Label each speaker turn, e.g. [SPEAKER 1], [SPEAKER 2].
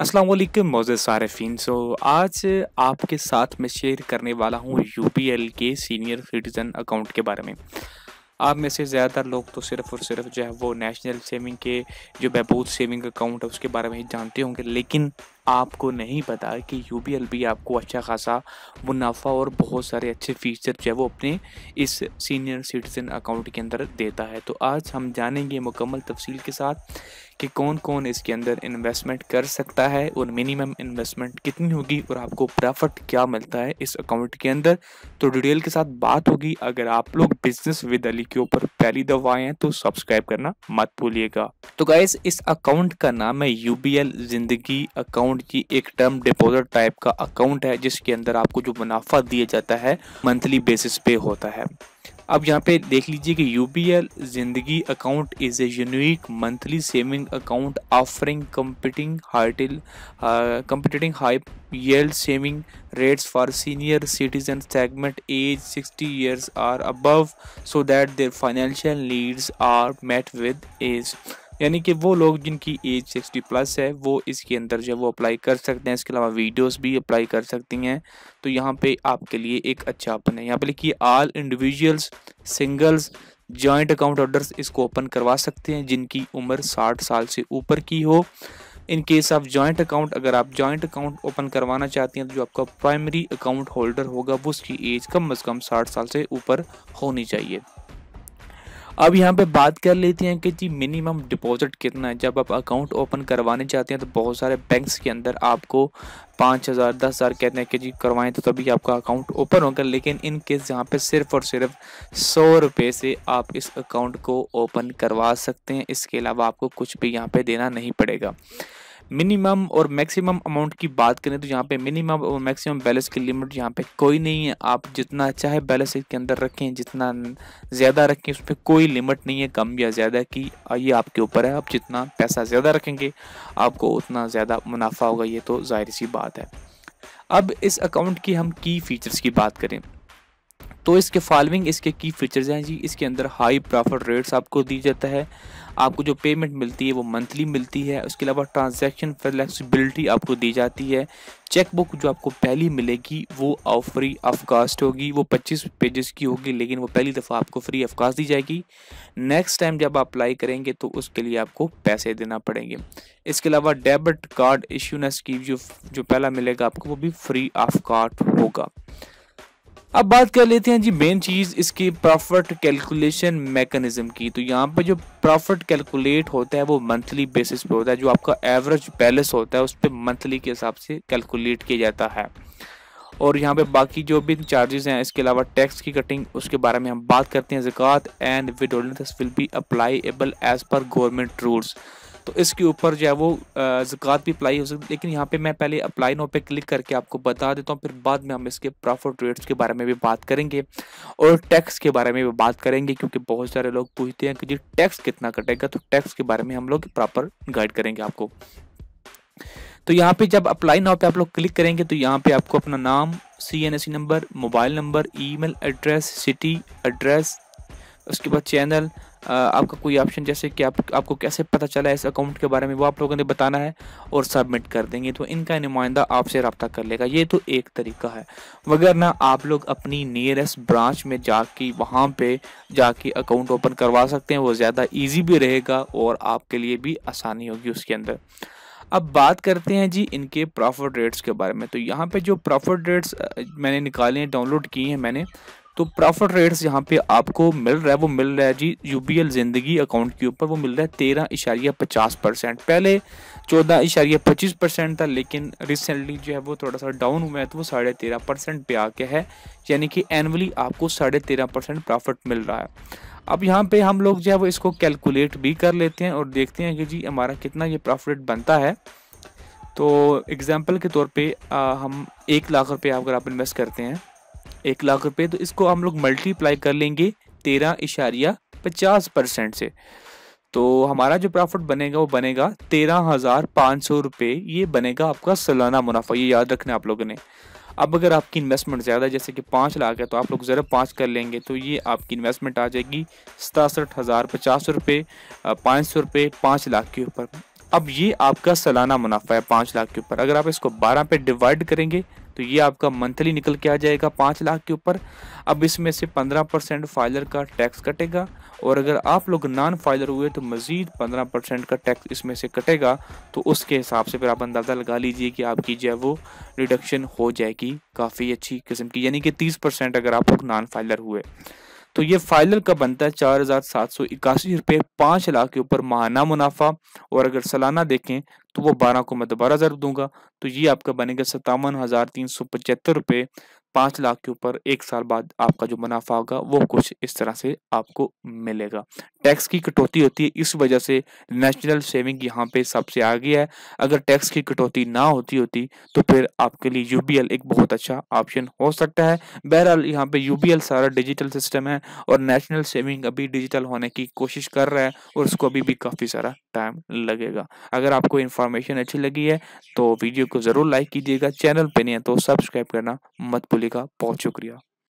[SPEAKER 1] अस्सलाम वालेकुम मोज़ सारफिन सो आज आपके साथ मैं शेयर करने वाला हूँ यू के सीनियर सिटीज़न अकाउंट के बारे में आप में से ज़्यादातर लोग तो सिर्फ और सिर्फ जो है वो नेशनल सेविंग के जो बहबूद सेविंग अकाउंट है उसके बारे में ही जानते होंगे लेकिन आपको नहीं पता कि यू आपको अच्छा खासा मुनाफा और बहुत सारे अच्छे फीचर जो है वो अपने इस सीनियर सिटीज़न अकाउंट के अंदर देता है तो आज हम जानेंगे मुकम्मल तफसील के साथ कि कौन कौन इसके अंदर इन्वेस्टमेंट कर सकता है और मिनिमम इन्वेस्टमेंट कितनी होगी और आपको प्रॉफिट क्या मिलता है इस अकाउंट के अंदर तो डिटेल के साथ बात होगी अगर आप लोग बिजनेस विद अली के ऊपर पहली दफ़ा आए हैं तो सब्सक्राइब करना मत भूलिएगा तो गाइज इस अकाउंट का नाम है U B L Zindagi account account ये एक टर्म डिपॉजिट टाइप का अकाउंट है जिसके अंदर आपको जो मुनाफा दिया जाता है मंथली बेसिस पे होता है अब यहाँ पे देख लीजिए कि U B L Zindagi account is a unique monthly saving account offering competing hurtle competitive high yield saving rates for senior citizen segment age 60 years or above so that their financial needs are met with ease यानी कि वो लोग जिनकी as sixty plus है वो इसके अंदर जो है वो अप्लाई कर सकते हैं इसके अलावा वीडियोस भी अप्लाई कर सकती हैं तो यहाँ पे आपके लिए एक अच्छा ऑप्शन है यहाँ पे लिखिए all individuals singles joint account holders इसको ओपन करवा सकते हैं जिनकी उम्र साठ साल से ऊपर की हो in case of joint account अगर आप जॉइंट अकाउंट ओपन करवाना चाहते हैं तो जो आपका प्राइमरी अकाउंट होल्डर होगा वो उसकी एज कम अज़ कम साठ साल से ऊपर होनी चाहिए अब यहाँ पे बात कर लेते हैं कि जी मिनिमम डिपॉजिट कितना है जब आप अकाउंट ओपन करवाने चाहते हैं तो बहुत सारे बैंक्स के अंदर आपको पाँच हज़ार दस हज़ार कहते हैं कि जी करवाएं तो तभी आपका अकाउंट ओपन होगा लेकिन इन केस यहाँ पे सिर्फ और सिर्फ सौ रुपये से आप इस अकाउंट को ओपन करवा सकते हैं इसके अलावा आपको कुछ भी यहाँ पर देना नहीं पड़ेगा मिनिमम और मैक्सिमम अमाउंट की बात करें तो यहाँ पे मिनिमम और मैक्सिमम बैलेंस की लिमिट यहाँ पे कोई नहीं है आप जितना चाहे बैलेंस के अंदर रखें जितना ज़्यादा रखें उस पर कोई लिमिट नहीं है कम या ज़्यादा की ये आपके ऊपर है आप जितना पैसा ज़्यादा रखेंगे आपको उतना ज़्यादा मुनाफा होगा ये तो जाहिर सी बात है अब इस अकाउंट की हम की फीचर्स की बात करें तो इसके फॉलोइंग इसके की फीचर्स हैं जी इसके अंदर हाई प्रॉफिट रेट्स आपको दी जाता है आपको जो पेमेंट मिलती है वो मंथली मिलती है उसके अलावा ट्रांजैक्शन फ्लेक्सिबिलिटी आपको दी जाती है चेकबुक जो आपको पहली मिलेगी वो ऑफ फ्री ऑफ कास्ट होगी वो 25 पेजेस की होगी लेकिन वो पहली दफ़ा आपको फ्री ऑफ कास्ट दी जाएगी नेक्स्ट टाइम जब आप अप्लाई करेंगे तो उसके लिए आपको पैसे देना पड़ेंगे इसके अलावा डेबिट कार्ड इश्यूनेस की जो जो पहला मिलेगा आपको वो भी फ्री ऑफ कास्ट होगा अब बात कर लेते हैं जी मेन चीज़ इसकी प्रॉफिट कैलकुलेशन मैकेनिज्म की तो यहाँ पे जो प्रॉफिट कैलकुलेट होता है वो मंथली बेसिस पे होता है जो आपका एवरेज बैलेंस होता है उस पर मंथली के हिसाब से कैलकुलेट किया जाता है और यहाँ पे बाकी जो भी चार्जेस हैं इसके अलावा टैक्स की कटिंग उसके बारे में हम बात करते हैं जिकात and withholding will be applicable as per government rules तो इसके ऊपर जो है वो ज़क़ात भी अप्लाई हो सकती है लेकिन यहाँ पे मैं पहले अप्लाई नो पे क्लिक करके आपको बता देता हूँ फिर बाद में हम इसके प्रॉफिट रेट्स के बारे में भी बात करेंगे और टैक्स के बारे में भी बात करेंगे क्योंकि बहुत सारे लोग पूछते हैं कि जी टैक्स कितना कटेगा तो टैक्स के बारे में हम लोग प्रॉपर गाइड करेंगे आपको तो यहाँ पे जब अप्लाई नाव पे आप लोग क्लिक करेंगे तो यहाँ पे आपको अपना नाम C N S number mobile number email address city address उसके बाद चैनल आपका कोई ऑप्शन जैसे कि आप आपको कैसे पता चला इस अकाउंट के बारे में वो आप लोगों ने बताना है और सबमिट कर देंगे तो इनका नुमाइंदा आपसे रबता कर लेगा ये तो एक तरीका है वगरना आप लोग अपनी नियरेस्ट ब्रांच में जाके वहाँ पे जाके अकाउंट ओपन करवा सकते हैं वो ज़्यादा ईजी भी रहेगा और आपके लिए भी आसानी होगी उसके अंदर अब बात करते हैं जी इनके प्रॉफिट रेट्स के बारे में तो यहाँ पे जो प्रॉफिट रेट्स मैंने निकाले हैं डाउनलोड किए हैं मैंने तो प्रॉफिट रेट्स यहाँ पे आपको मिल रहा है वो मिल रहा है जी एल जिंदगी अकाउंट के ऊपर वो मिल रहा है तेरह इशारिया पचास परसेंट पहले चौदह इशारिया पच्चीस परसेंट था लेकिन रिसेंटली जो है वो थोड़ा सा डाउन हुआ है तो वो साढ़े तेरह परसेंट पे आ गया है यानी कि एनुअली आपको साढ़े तेरह परसेंट प्रॉफिट मिल रहा है अब यहाँ पे हम लोग जो है वो इसको कैलकुलेट भी कर लेते हैं और देखते हैं कि जी हमारा कितना ये प्रॉफिट बनता है तो एग्ज़ाम्पल के तौर पर हम एक लाख रुपये अगर आप इन्वेस्ट करते हैं एक लाख रुपए तो इसको हम लोग मल्टीप्लाई कर लेंगे तेरह इशारिया पचास परसेंट से तो हमारा जो प्रॉफिट बनेगा वो बनेगा तेरह हज़ार पाँच सौ रुपये ये बनेगा आपका सालाना मुनाफा ये याद रखना आप लोगों ने अब अगर आपकी इन्वेस्टमेंट ज़्यादा जैसे कि पाँच लाख है तो आप लोग ज़रा पाँच कर लेंगे तो ये आपकी इन्वेस्टमेंट आ जाएगी सतासठ हज़ार पचास रुपये पाँच सौ रुपये पाँच लाख के ऊपर अब ये आपका सालाना मुनाफा है पाँच लाख के ऊपर अगर आप इसको बारह पे डिवाइड करेंगे तो ये आपका मंथली निकल के आ जाएगा पाँच लाख के ऊपर अब इसमें से पंद्रह परसेंट फाइलर का टैक्स कटेगा और अगर आप लोग नॉन फाइलर हुए तो मज़ीद पंद्रह परसेंट का टैक्स इसमें से कटेगा तो उसके हिसाब से फिर आप अंदाज़ा लगा लीजिए कि आपकी जो है वो रिडक्शन हो जाएगी काफ़ी अच्छी किस्म की यानी कि तीस परसेंट अगर आप लोग नॉन फाइलर हुए तो ये फाइनल का बनता है चार हजार सात सौ इक्यासी रुपये पांच लाख के ऊपर माहाना मुनाफा और अगर सालाना देखें तो वो बारह को मैं दोबारा जरूर दूंगा तो ये आपका बनेगा सत्तावन हजार तीन सौ पचहत्तर रुपये पाँच लाख के ऊपर एक साल बाद आपका जो मुनाफा होगा वो कुछ इस तरह से आपको मिलेगा टैक्स की कटौती होती है इस वजह से नेशनल सेविंग यहाँ पे सबसे आगे है अगर टैक्स की कटौती ना होती होती तो फिर आपके लिए यू एक बहुत अच्छा ऑप्शन हो सकता है बहरहाल यहाँ पे यू सारा डिजिटल सिस्टम है और नेशनल सेविंग अभी डिजिटल होने की कोशिश कर रहा है और उसको अभी भी काफ़ी सारा टाइम लगेगा अगर आपको इन्फॉर्मेशन अच्छी लगी है तो वीडियो को ज़रूर लाइक कीजिएगा चैनल पर नहीं है तो सब्सक्राइब करना मत बोलेगा बहुत शुक्रिया